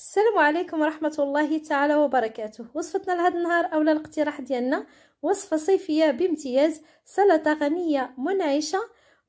السلام عليكم ورحمه الله تعالى وبركاته وصفتنا لهذا النهار اولا الاقتراح ديالنا وصفه صيفيه بامتياز سلطه غنيه منعشه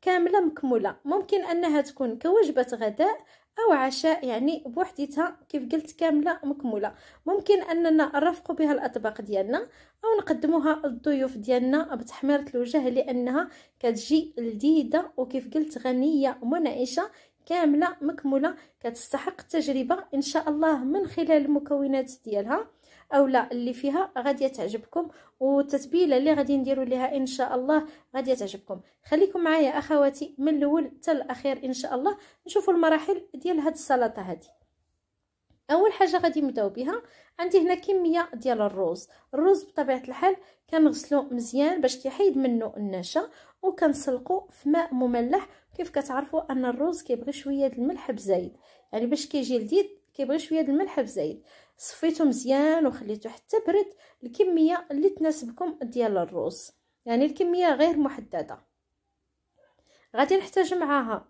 كامله مكموله ممكن انها تكون كوجبه غداء او عشاء يعني بوحديتها كيف قلت كامله مكموله ممكن اننا نرفق بها الاطباق ديالنا او نقدموها للضيوف ديالنا بتحميره الوجه لانها كتجي لذيذه وكيف قلت غنيه منعشة كامله مكموله كتستحق التجربه ان شاء الله من خلال المكونات ديالها اولا اللي فيها غادي تعجبكم والتتبيله اللي غادي نديروا ليها ان شاء الله غادي تعجبكم خليكم معايا اخواتي من الاول حتى الاخير ان شاء الله نشوفوا المراحل ديال هاد السلطه هذه اول حاجه غادي نبداو بها عندي هنا كميه ديال الروز الروز بطبيعه الحال كنغسلو مزيان باش كيحيد منه النشا وكنسلقوا في ماء مملح كيف كتعرفوا ان الرز كيبغي شويه د الملح بزايد يعني باش كيجي لذيذ كيبغي شويه د الملح بزايد صفيتو مزيان وخليته حتى برد الكميه اللي تناسبكم ديال الرز يعني الكميه غير محدده غادي نحتاج معاها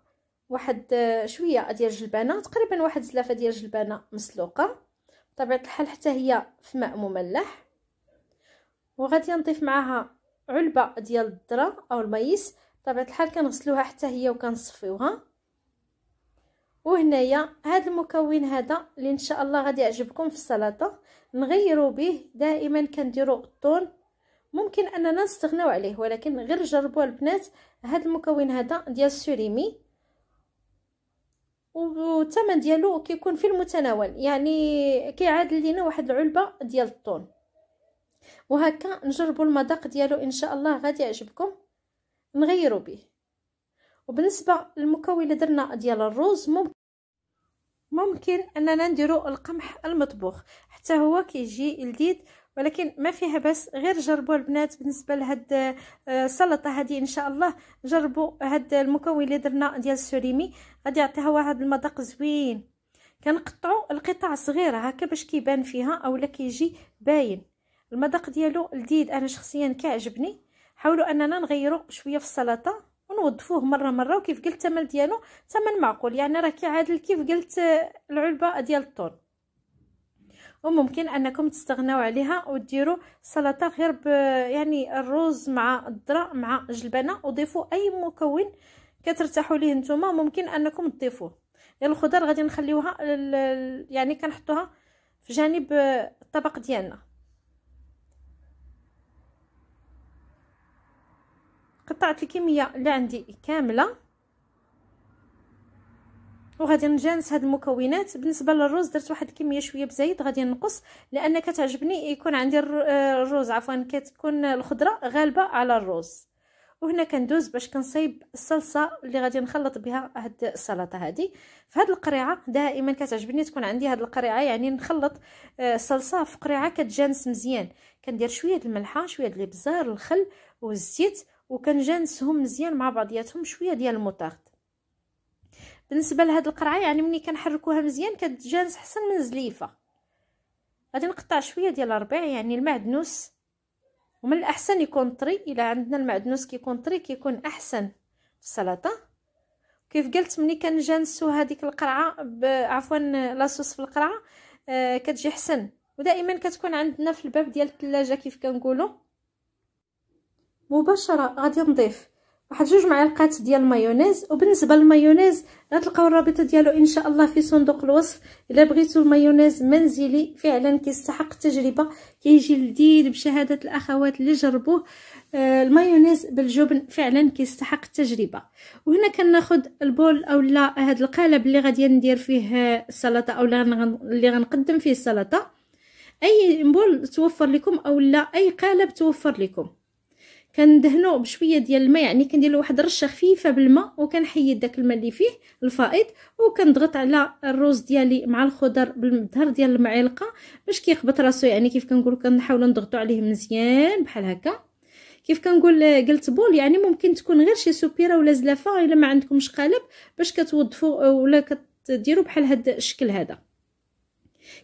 واحد آه، شويه ديال الجلبانه تقريبا واحد زلافه ديال الجلبانه مسلوقه بطبيعه الحال حتى هي في ماء مملح وغادي نضيف معاها علبه ديال الذره او المايس بطبيعه الحال كنغسلوها حتى هي وكنصفيوها وهنايا هذا المكون هذا اللي ان شاء الله غادي يعجبكم في السلطه نغيروا به دائما كنديروا الطون ممكن اننا نستغناو عليه ولكن غير جربوا البنات هذا المكون هذا ديال السوريمي والثمن ديالو كيكون في المتناول يعني كيعادل لينا واحد العلبه ديال الطون وهكا نجربوا المذاق ديالو ان شاء الله غادي يعجبكم نغيروا به وبالنسبه للمكون اللي درنا ديال الروز ممكن ممكن اننا نديرو القمح المطبوخ حتى هو كيجي لذيذ ولكن ما فيها بس غير جربوا البنات بالنسبه لهاد آه، السلطه هذه ان شاء الله جربوا هاد المكون اللي درنا ديال السوريمي غادي يعطيها واحد المذاق زوين كنقطعوا القطع صغيره هكا باش كيبان فيها اولا كيجي باين المذاق ديالو لذيذ انا شخصيا كيعجبني حاولوا اننا نغيروا شويه في السلطه ونوظفوه مره مره وكيف قلت الثمن ديالو ثمن معقول يعني راه كيعادل كيف قلت العلبه ديال الطون وممكن انكم تستغناو عليها وديروا سلطه غير ب يعني الرز مع الذره مع جلبانه وضيفوا اي مكون كترتاحوا ليه نتوما ممكن انكم تضيفوه الخضر غادي نخليوها يعني كنحطوها في جانب الطبق ديالنا قطعت الكميه اللي عندي كامله وغادي نجانس هاد المكونات بالنسبه للرز درت واحد الكميه شويه بزايد غادي نقص لان كتعجبني يكون عندي الرز عفوا كتكون الخضره غالبه على الرز وهنا كندوز باش كنصايب الصلصه اللي غادي نخلط بها هاد السلطه هادي فهاد القريعه دائما كتعجبني تكون عندي هاد القريعه يعني نخلط الصلصه آه، في قريعه كتجانس مزيان كندير شويه د الملحه شويه د الابزار الخل والزيت وكنجانسهم مزيان مع بعضياتهم شويه ديال الموطارد بالنسبه لهاد القرعه يعني ملي كنحركوها مزيان كتجانس حسن من زليفه غادي نقطع شويه ديال الربيع يعني المعدنوس ومن الاحسن يكون طري الا عندنا المعدنوس كيكون طري كيكون احسن في السلطه كيف قلت ملي كنجانسو هذيك القرعه عفوا لاصوص في القرعه آه كتجي حسن ودائما كتكون عندنا في الباب ديال الثلاجه كيف كنقولوا مباشره غادي نضيف واحد جوج معالقات ديال المايونيز وبالنسبه للمايونيز غتلقاو الرابط ديالو ان شاء الله في صندوق الوصف الا بغيتو المايونيز منزلي فعلا كيستحق التجربه كيجي لذيذ بشهاده الاخوات اللي جربوه آه، المايونيز بالجبن فعلا كيستحق التجربه وهنا كناخذ البول اولا هذا القالب اللي غادي ندير فيه السلطه اولا اللي غنقدم فيه السلطه اي بول توفر لكم اولا اي قالب توفر لكم كندهنو بشويه ديال الماء يعني كندير له واحد رشه خفيفه بالماء وكنحيد داك الماء اللي فيه الفائض وكنضغط على الروز ديالي مع الخضر بالمظهر ديال المعلقه باش كيخبط راسو يعني كيف كنقول كنحاولوا نضغطوا عليه مزيان بحال هكا كيف كنقول قلت بول يعني ممكن تكون غير شي سوبيره ولا زلافه الا ما عندكمش قالب باش كتوظفوا ولا كديروا بحال هاد الشكل هذا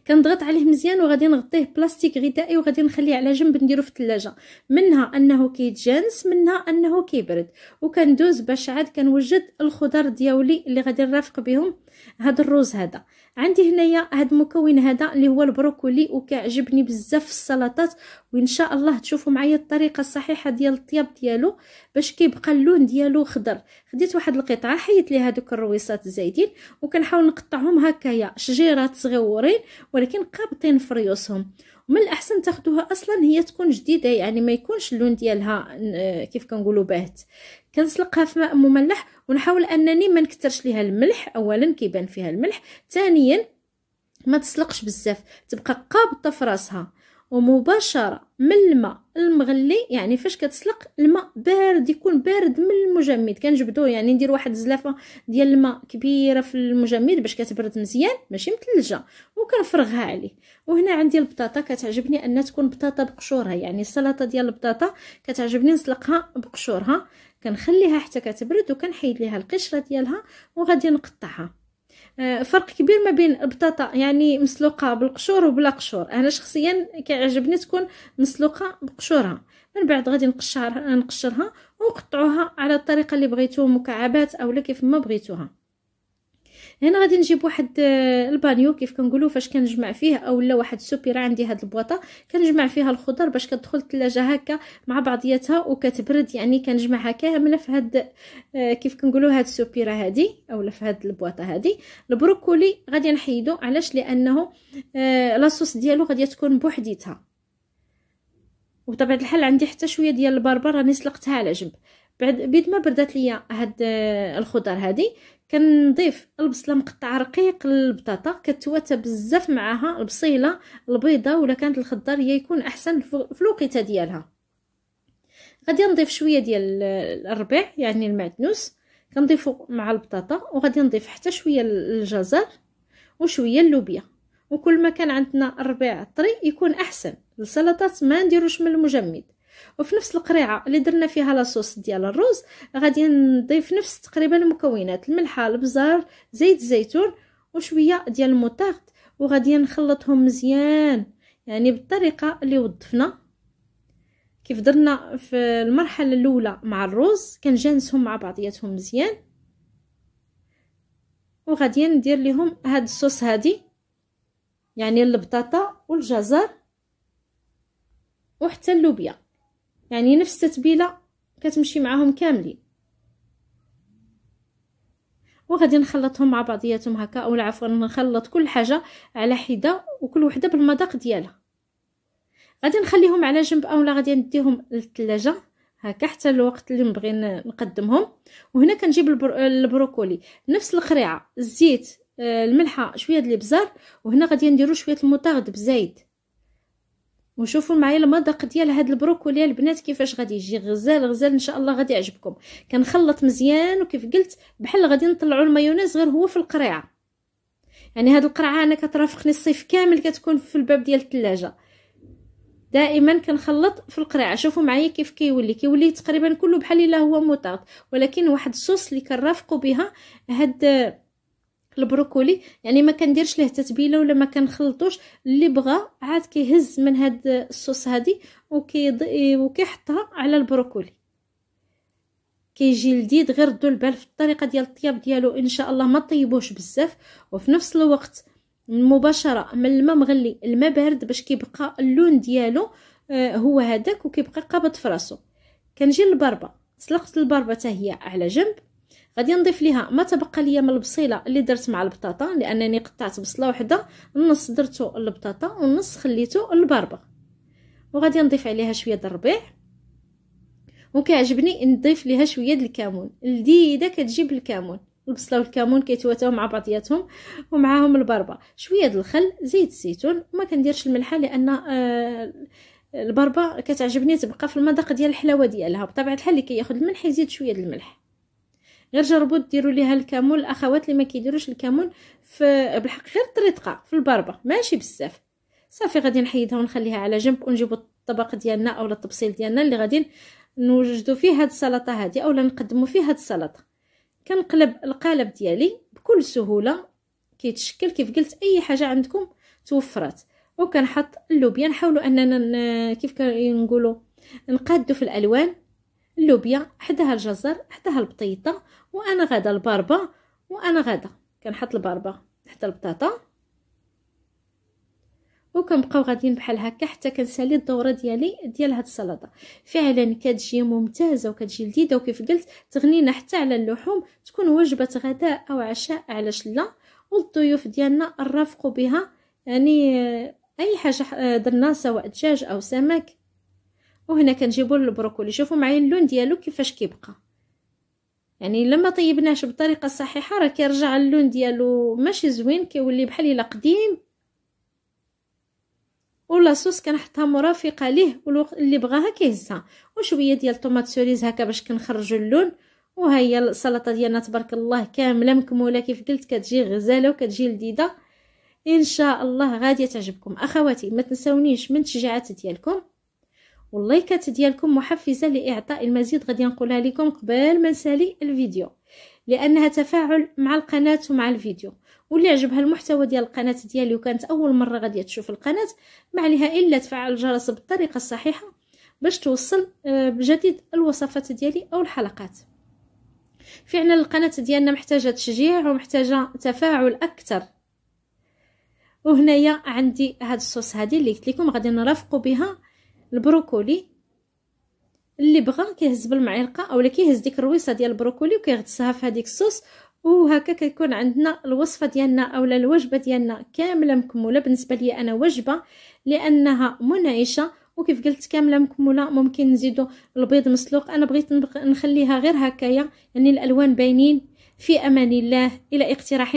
كنضغط عليه مزيان وغادي نغطيه بلاستيك غذائي وغادي نخليه على جنب نديرو في الثلاجه منها انه كيتجانس منها انه كيبرد وكندوز باش عاد كنوجد الخضر دياولي اللي غادي نرافق بهم هذا الروز هذا عندي هنايا هاد المكون هذا اللي هو البروكولي وكيعجبني بزاف في السلطات وان شاء الله تشوفوا معايا الطريقه الصحيحه ديال الطياب ديالو باش كيبقى اللون ديالو خضر خديت واحد القطعه حيت ليها دوك الرويصات الزايدين وكنحاول نقطعهم هكايا شجيرات صغيورين ولكن قابطين في ريوسهم ومن الاحسن تاخدوها اصلا هي تكون جديده يعني ما يكونش اللون ديالها آه، كيف كنقولوا باهت كنسلقها في ماء مملح ونحاول انني ما نكثرش ليها الملح اولا كيبان فيها الملح ثانيا ما تسلقش بزاف تبقى قابطه في راسها ومباشره من الماء المغلي يعني فاش كتسلق الماء بارد يكون بارد من المجمد كنجبدو يعني ندير واحد زلافه ديال الماء كبيره في المجمد باش كتبرد مزيان ماشي متلجه وكنفرغها عليه وهنا عندي البطاطا كتعجبني ان تكون بطاطا بقشورها يعني السلطه ديال البطاطا كتعجبني نسلقها بقشورها كنخليها حتى كتبرد وكنحيد ليها القشره ديالها وغادي نقطعها آه، فرق كبير ما بين بطاطا يعني مسلوقه بالقشور وبلا قشور انا شخصيا كيعجبني تكون مسلوقه بقشورها من بعد غادي نقشرها نقشرها وقطعوها على الطريقه اللي بغيتو مكعبات اولا كيف ما بغيتوها هنا غادي نجيب واحد آه، البانيو كيف كنقولوا فاش كنجمع فيه اولا واحد السوبيرا عندي هاد البواطه كنجمع فيها الخضر باش كتدخل الثلاجه هكا مع بعضياتها وكتبرد يعني كنجمعها كامله في هاد آه، كيف كنقولوا هاد السوبيرا هادي اولا في هاد البواطه هادي البروكولي غادي نحيدو علاش لانه آه، لاصوص ديالو غادي تكون بوحديتها وطبعا الحال عندي حتى شويه ديال البربر راني سلقتها على جنب بعد بيد ما بردات ليا هاد الخضر هادي كنضيف البصله مقطعه رقيق للبطاطا كتواتى بزاف معها البصيله البيضه ولا كانت هي يكون احسن في الوقيته ديالها غادي نضيف شويه ديال الربيع يعني المعدنوس كنضيفو مع البطاطا وغادي نضيف حتى شويه الجزر وشويه اللوبيا وكل ما كان عندنا الربيع طري يكون احسن السلطات ما نديروش من المجمد وفي نفس القريعه اللي درنا فيها لاصوص ديال الرز غادي نضيف نفس تقريبا المكونات الملحه البزار زيت الزيتون وشويه ديال الموتارد وغادي نخلطهم مزيان يعني بالطريقه اللي وظفنا كيف درنا في المرحله الاولى مع الرز كنجانسهم مع بعضياتهم مزيان وغادي ندير لهم هاد الصوص هادي يعني البطاطا والجزر وحتى اللوبيا يعني نفس التتبيله كتمشي معاهم كاملين وغادي نخلطهم مع بعضياتهم هكا او عفوا نخلط كل حاجه على حده وكل وحده بالمذاق ديالها غادي نخليهم على جنب اولا غادي نديهم للثلاجه هكا حتى الوقت اللي نبغي نقدمهم وهنا كنجيب البر... البروكولي نفس القريعه الزيت آه، الملحه شويه د الابزار وهنا غادي نديرو شويه المطارد بزايد وشوفوا معايا المذاق ديال هاد البروكولي البنات كيفاش غادي يجي غزال غزال ان شاء الله غادي يعجبكم كنخلط مزيان وكيف قلت بحال غادي نطلعوا المايونيز غير هو في القريعه يعني هاد القرعه انا كترافقني الصيف كامل كتكون في الباب ديال الثلاجه دائما كنخلط في القريعه شوفوا معايا كيف كيولي كيولي تقريبا كله بحال الا هو موطاط ولكن واحد الصوص اللي كنرافقوا بها هاد البروكولي يعني ما كنديرش ليه تتبيله ولا ما كنخلطوش اللي بغى عاد كيهز من هاد الصوص هادي وكيحطها على البروكولي كيجي لذيذ غير دو البال في الطريقه ديال الطياب ديالو ان شاء الله ما طيبوش بزاف وفي نفس الوقت مباشره من الماء مغلي الماء بارد باش كيبقى اللون ديالو آه، هو هذاك وكيبقى قابض فراسو كنجي للبربه سلقت البربه حتى هي على جنب غادي نضيف ليها ما تبقى ليا من البصيله اللي درت مع البطاطا لانني قطعت بصله وحده النص درتو البطاطا والنص خليته للبربه وغادي نضيف عليها شويه د الربيع وكيعجبني نضيف ليها شويه د الكمون لذيذه كتجيب الكمون البصله والكمون كيتواتاو مع بعضياتهم ومعاهم البربه شويه د الخل زيت الزيتون وما كنديرش الملحه لان آه البربه كتعجبني تبقى في المذاق ديال الحلاوه ديالها بطبيعه الحال اللي كياخذ الملح يزيد شويه د الملح غير جربوا ديروا ليها الكمون الاخوات اللي ما كيديروش الكمون في بالحق غير طريقه في البربه ماشي بزاف صافي غادي نحيدها ونخليها على جنب ونجيبوا الطبق ديالنا اولا الطبسيل ديالنا اللي غادي نوجدوا فيه هاد السلطه هادي اولا نقدموا فيه هاد السلطه كنقلب القالب ديالي بكل سهوله كيتشكل كيف قلت اي حاجه عندكم توفرات وكنحط اللوبيا نحاولوا اننا كيف كنقولوا نقادوا في الالوان اللوبيا حداها الجزر حداها البطيطه وانا غدا الباربا وانا غدا كنحط الباربا حتى البطاطا وكنبقاو غاديين بحال هكا حتى كنسالي الدوره ديالي ديال هاد السلطه فعلا كتجي ممتازه وكتجي لذيذه وكيف قلت تغنينا حتى على اللحوم تكون وجبه غداء او عشاء علاش لا والضيوف ديالنا نرافقوا بها يعني اي حاجه درنا سواء دجاج او سمك وهنا كنجيبو البروكولي شوفوا معايا اللون ديالو كيفاش كيبقى يعني لما طيبناهش بطريقه صحيحه راه كيرجع اللون ديالو ماشي زوين كيولي بحال الا قديم ولاصوص كنحطها مرافقه ليه واللي بغاها كيهزها وشويه ديال الطوماط سوريز هكا باش كنخرجوا اللون وها هي السلطه ديالنا تبارك الله كامله مكموله كيف قلت كتجي غزاله وكتجي لذيذه ان شاء الله غادي تعجبكم اخواتي ما تنساونيش من التشجيعات ديالكم واللايكات ديالكم محفزه لاعطاء المزيد غادي نقولها لكم قبل ما نسالي الفيديو لانها تفاعل مع القناه ومع الفيديو واللي عجبها المحتوى ديال القناه ديالي وكانت اول مره غادي تشوف القناه ما عليها الا تفعل الجرس بالطريقه الصحيحه باش توصل آه، بجديد الوصفات ديالي او الحلقات فعلا القناه ديالنا محتاجه تشجيع ومحتاجه تفاعل اكثر وهنايا عندي هاد الصوص هادي اللي قلت لكم غادي نرافقوا بها البروكولي اللي بغى كيهز بالمعلقه اولا كيهز ديك الرويصه ديال البروكولي وكيغطسها في هذيك الصوص وهكا كيكون عندنا الوصفه ديالنا اولا الوجبه ديالنا كامله مكموله بالنسبه لي انا وجبه لانها منعشه وكيف قلت كامله مكموله ممكن نزيدو البيض مسلوق انا بغيت نخليها غير هكايا يعني الالوان باينين في امان الله الى اقتراح